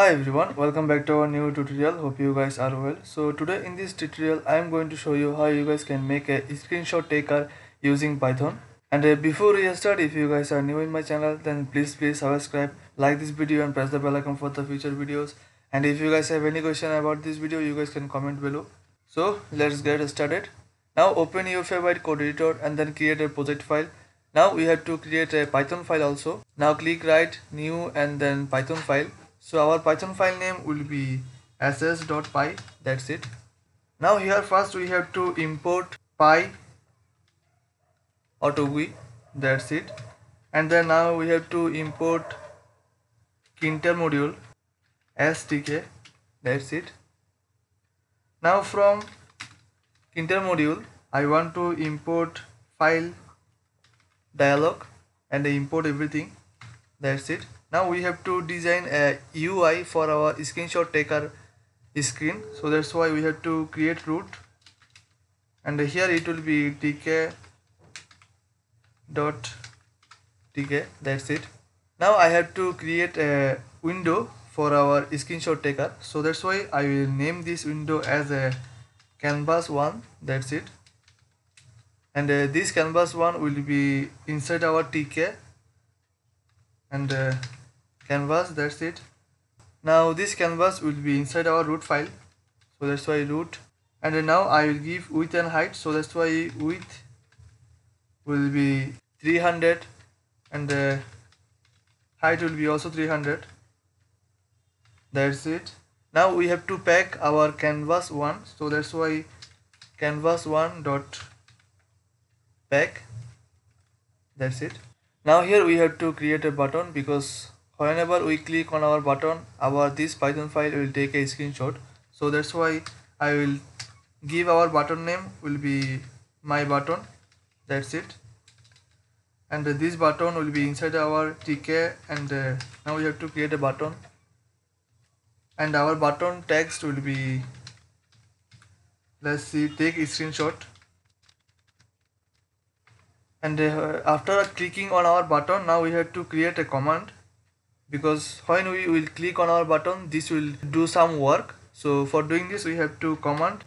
hi everyone welcome back to our new tutorial hope you guys are well so today in this tutorial i am going to show you how you guys can make a screenshot taker using python and uh, before we start if you guys are new in my channel then please please subscribe like this video and press the bell icon for the future videos and if you guys have any question about this video you guys can comment below so let's get started now open your favorite code editor and then create a project file now we have to create a python file also now click right new and then python file so our python file name will be ss.py that's it now here first we have to import py autogui that's it and then now we have to import kinter module stk that's it now from kinter module I want to import file dialog and I import everything that's it now we have to design a UI for our screenshot taker screen so that's why we have to create root and here it will be tk dot tk that's it now I have to create a window for our screenshot taker so that's why I will name this window as a canvas one that's it and uh, this canvas one will be inside our tk and uh, canvas that's it now this canvas will be inside our root file so that's why root and now I will give width and height so that's why width will be 300 and the height will be also 300 that's it now we have to pack our canvas one so that's why canvas one dot pack that's it now here we have to create a button because whenever we click on our button our this python file will take a screenshot so that's why I will give our button name will be my button that's it and this button will be inside our tk and uh, now we have to create a button and our button text will be let's see take a screenshot and uh, after clicking on our button now we have to create a command because when we will click on our button this will do some work so for doing this we have to command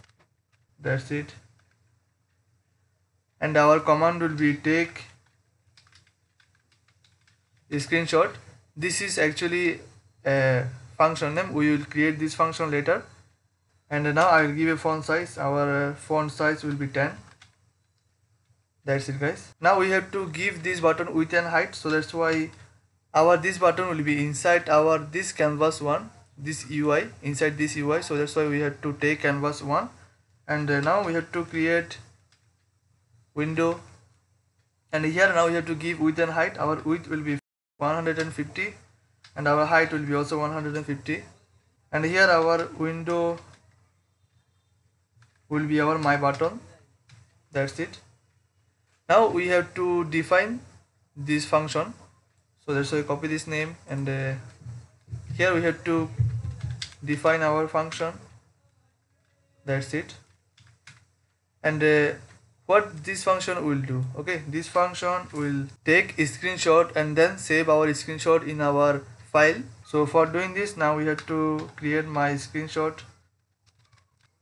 that's it and our command will be take a screenshot this is actually a function name we will create this function later and now I will give a font size our uh, font size will be 10 that's it guys now we have to give this button width and height so that's why our this button will be inside our this canvas one this UI inside this UI so that's why we have to take canvas one and uh, now we have to create window and here now we have to give width and height our width will be 150 and our height will be also 150 and here our window will be our my button that's it now we have to define this function so that's why we copy this name and uh, here we have to define our function that's it and uh, what this function will do okay this function will take a screenshot and then save our screenshot in our file so for doing this now we have to create my screenshot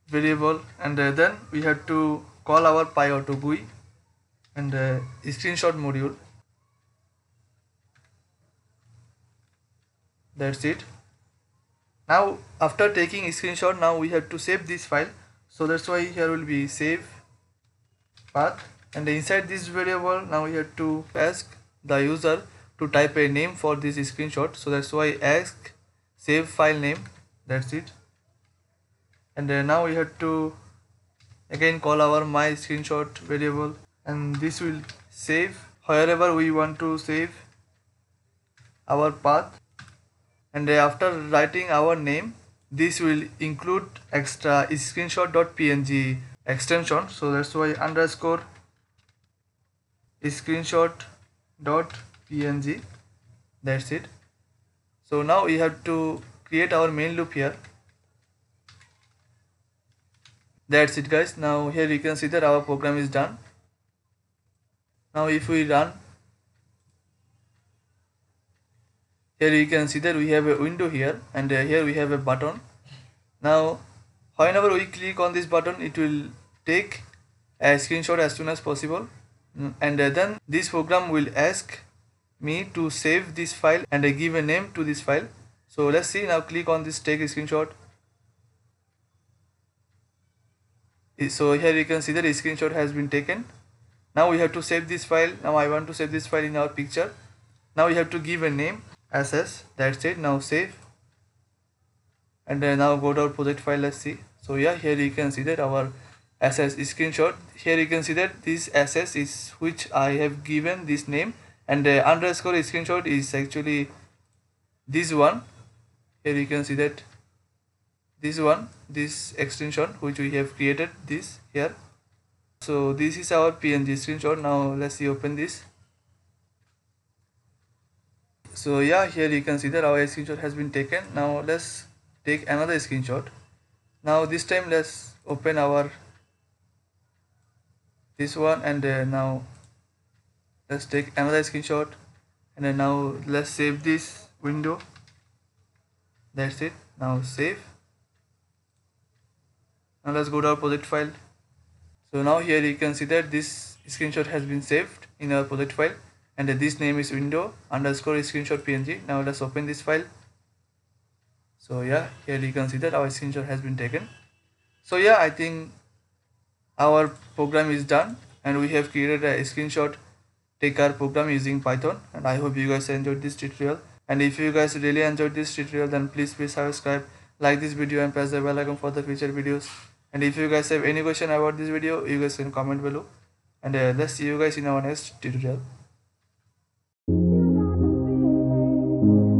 variable and uh, then we have to call our pyauto GUI and uh, screenshot module that's it now after taking screenshot now we have to save this file so that's why here will be save path and inside this variable now we have to ask the user to type a name for this screenshot so that's why ask save file name that's it and now we have to again call our my screenshot variable and this will save wherever we want to save our path and uh, after writing our name this will include extra screenshot.png extension so that's why underscore screenshot.png that's it so now we have to create our main loop here that's it guys now here you can see that our program is done now if we run here you can see that we have a window here and uh, here we have a button now whenever we click on this button it will take a screenshot as soon as possible mm, and uh, then this program will ask me to save this file and I uh, give a name to this file so let's see now click on this take a screenshot so here you can see that a screenshot has been taken now we have to save this file now I want to save this file in our picture now we have to give a name SS that's it now save and then now go to our project file let's see so yeah here you can see that our SS screenshot here you can see that this SS is which I have given this name and the underscore screenshot is actually this one here you can see that this one this extension which we have created this here so this is our png screenshot now let's see open this so yeah here you can see that our screenshot has been taken now let's take another screenshot now this time let's open our this one and uh, now let's take another screenshot and then now let's save this window that's it now save now let's go to our project file so now here you can see that this screenshot has been saved in our project file and this name is window underscore screenshot png now let's open this file so yeah here you can see that our screenshot has been taken so yeah i think our program is done and we have created a screenshot taker program using python and i hope you guys enjoyed this tutorial and if you guys really enjoyed this tutorial then please please subscribe like this video and press the bell icon for the future videos and if you guys have any question about this video you guys can comment below and uh, let's see you guys in our next tutorial thank you